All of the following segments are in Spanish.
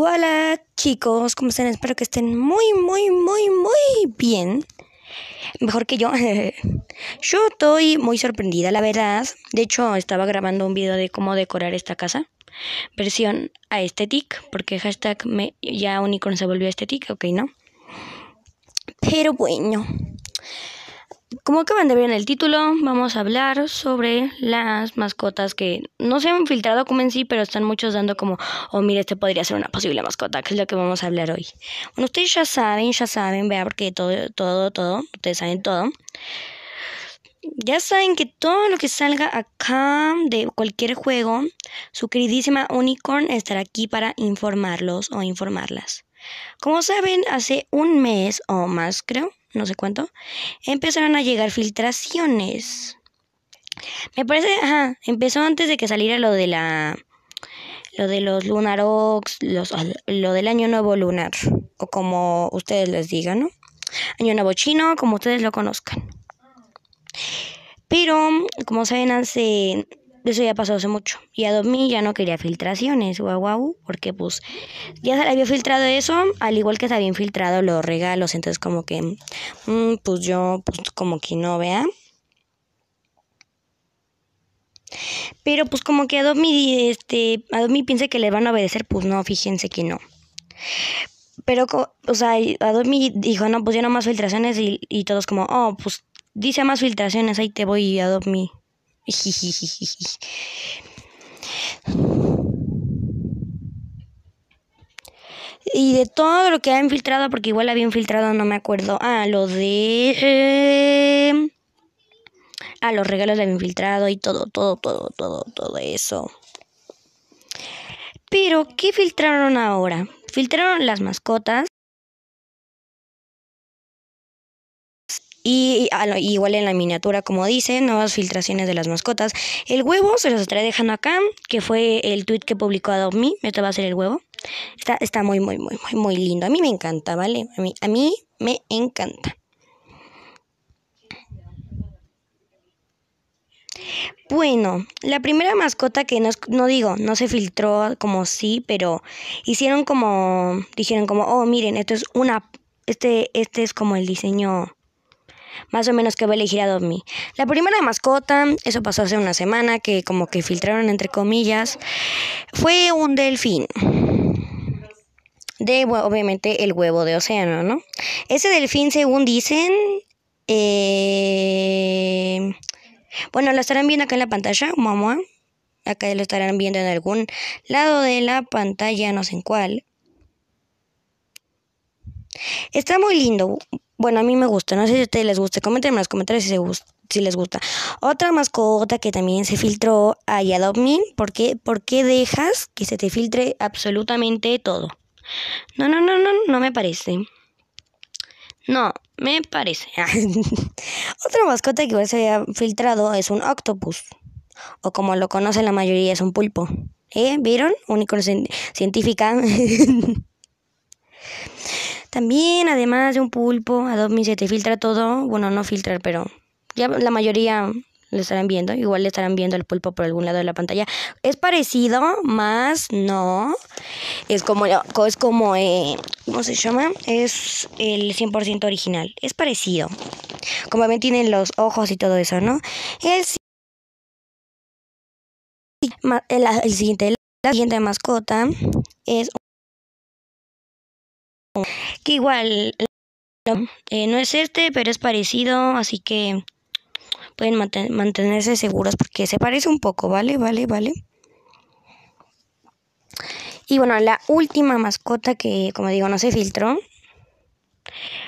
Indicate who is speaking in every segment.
Speaker 1: Hola chicos, ¿cómo están? Espero que estén muy, muy, muy, muy bien. Mejor que yo. yo estoy muy sorprendida, la verdad. De hecho, estaba grabando un video de cómo decorar esta casa. Versión aesthetic, porque hashtag me, ya unicorn se volvió aesthetic, ok, ¿no? Pero bueno. Como acaban de ver en el título, vamos a hablar sobre las mascotas que no se han filtrado como en sí, pero están muchos dando como, oh, mira, este podría ser una posible mascota, que es lo que vamos a hablar hoy. Bueno, ustedes ya saben, ya saben, vea, porque todo, todo, todo, ustedes saben todo. Ya saben que todo lo que salga acá de cualquier juego, su queridísima Unicorn estará aquí para informarlos o informarlas. Como saben, hace un mes o más, creo, no sé cuánto, empezaron a llegar filtraciones. Me parece, ajá, empezó antes de que saliera lo de la lo de los Lunar Ox, lo del Año Nuevo Lunar, o como ustedes les digan, ¿no? Año Nuevo Chino, como ustedes lo conozcan. Pero, como saben, hace eso ya pasó hace mucho. Y a Domi ya no quería filtraciones, guau guau, porque pues ya se le había filtrado eso, al igual que se habían filtrado los regalos, entonces como que, mm, pues yo, pues como que no, vea. Pero pues como que Adobe, este, Adobe piensa que le van a obedecer, pues no, fíjense que no. Pero, o sea, Adobe dijo, no, pues ya no más filtraciones y, y todos como, oh, pues dice más filtraciones, ahí te voy Adobe. Y de todo lo que ha infiltrado, porque igual había infiltrado, no me acuerdo. Ah, lo de... Eh, a los regalos de infiltrado infiltrado y todo, todo, todo, todo, todo eso. Pero, ¿qué filtraron ahora? Filtraron las mascotas. Y, ah, igual en la miniatura, como dice, nuevas filtraciones de las mascotas. El huevo se los estaré dejando acá, que fue el tweet que publicó Adobe Me. Este va a ser el huevo. Está, muy, muy, muy, muy, muy lindo. A mí me encanta, ¿vale? A mí, a mí me encanta. Bueno, la primera mascota que no, digo, no se filtró como sí, pero hicieron como, dijeron como, oh, miren, esto es una, este, este es como el diseño más o menos que voy a elegir a Domi. La primera mascota, eso pasó hace una semana, que como que filtraron entre comillas, fue un delfín. De obviamente el huevo de océano, ¿no? Ese delfín, según dicen, eh, bueno, lo estarán viendo acá en la pantalla, mamá. Acá lo estarán viendo en algún lado de la pantalla, no sé en cuál. Está muy lindo. Bueno, a mí me gusta, no sé si a ustedes les gusta. Comenten en los comentarios si, si les gusta. Otra mascota que también se filtró a Adopt ¿Por qué? dejas que se te filtre absolutamente todo? No, no, no, no, no me parece. No, me parece. Otra mascota que se había filtrado es un octopus. O como lo conocen, la mayoría, es un pulpo. ¿Eh? ¿Vieron? Único científica. También, además de un pulpo, a 2007, filtra todo. Bueno, no filtrar, pero ya la mayoría lo estarán viendo. Igual le estarán viendo el pulpo por algún lado de la pantalla. Es parecido, más no. Es como, es como eh, ¿cómo se llama? Es el 100% original. Es parecido. Como ven, tienen los ojos y todo eso, ¿no? El, el, el siguiente, la siguiente mascota es que igual, eh, no es este, pero es parecido, así que pueden mantenerse seguros porque se parece un poco, ¿vale? Vale, vale. Y bueno, la última mascota que, como digo, no se filtró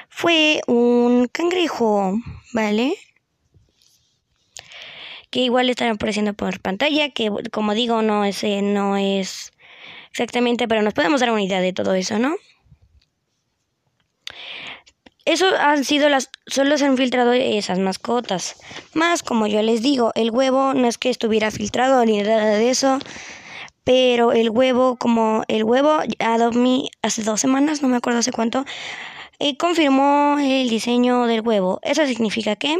Speaker 1: fue un cangrejo, ¿vale? Que igual están apareciendo por pantalla, que como digo, no ese eh, no es exactamente, pero nos podemos dar una idea de todo eso, ¿no? Eso han sido las, solo se han filtrado esas mascotas. Más como yo les digo, el huevo no es que estuviera filtrado ni nada de eso. Pero el huevo, como el huevo, Adobe hace dos semanas, no me acuerdo hace cuánto, eh, confirmó el diseño del huevo. Eso significa que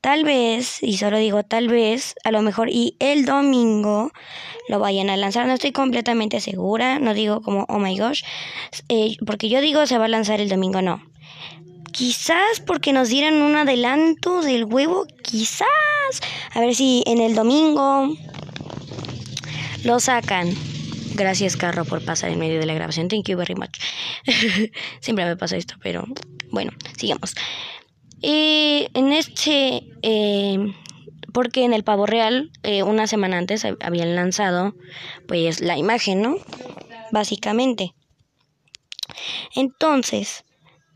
Speaker 1: tal vez, y solo digo tal vez, a lo mejor y el domingo lo vayan a lanzar. No estoy completamente segura, no digo como oh my gosh, eh, porque yo digo se va a lanzar el domingo, no. Quizás porque nos dieran un adelanto del huevo, quizás. A ver si en el domingo lo sacan. Gracias, Carro, por pasar en medio de la grabación. Thank you very much. Siempre me pasa esto, pero bueno, sigamos. Eh, en este, eh, porque en el Pavo Real, eh, una semana antes habían lanzado, pues, la imagen, ¿no? Básicamente. Entonces,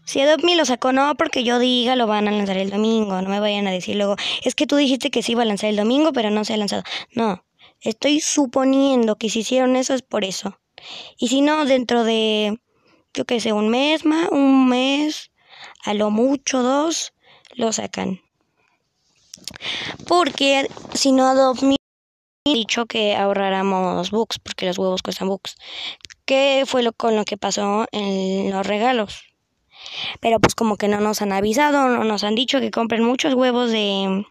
Speaker 1: si Adobe lo sacó, no porque yo diga lo van a lanzar el domingo. No me vayan a decir luego, es que tú dijiste que sí iba a lanzar el domingo, pero no se ha lanzado. No, estoy suponiendo que si hicieron eso es por eso. Y si no, dentro de, yo qué sé, un mes más, un mes, a lo mucho dos, lo sacan. Porque si no Adopt Me dicho que ahorráramos books, porque los huevos cuestan books. ¿Qué fue lo con lo que pasó en los regalos? Pero pues como que no nos han avisado, no nos han dicho que compren muchos huevos de...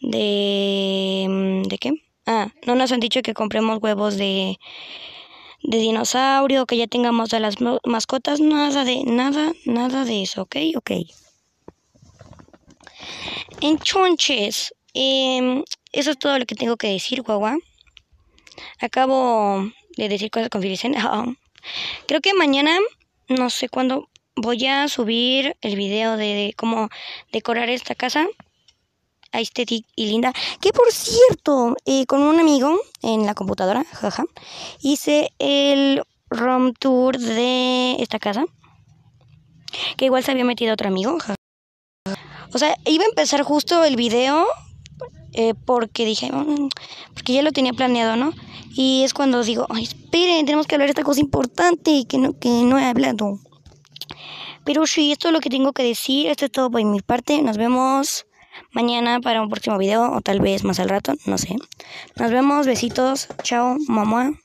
Speaker 1: de... ¿de qué? Ah, no nos han dicho que compremos huevos de... de dinosaurio, que ya tengamos a las mascotas, nada de... nada, nada de eso, ¿ok? Ok. Entonces, em, eso es todo lo que tengo que decir, guagua. Acabo de decir cosas confidenciales. Creo que mañana, no sé cuándo, voy a subir el video de cómo decorar esta casa Aesthetic y linda. Que por cierto, eh, con un amigo en la computadora, jaja, hice el ROM tour de esta casa. Que igual se había metido otro amigo, O sea, iba a empezar justo el video eh, porque dije, mm, porque ya lo tenía planeado, ¿no? Y es cuando digo, esperen, tenemos que hablar de esta cosa importante que no, que no he hablado. Pero sí, esto es lo que tengo que decir. Esto es todo por mi parte. Nos vemos mañana para un próximo video o tal vez más al rato, no sé. Nos vemos, besitos, chao, mamá.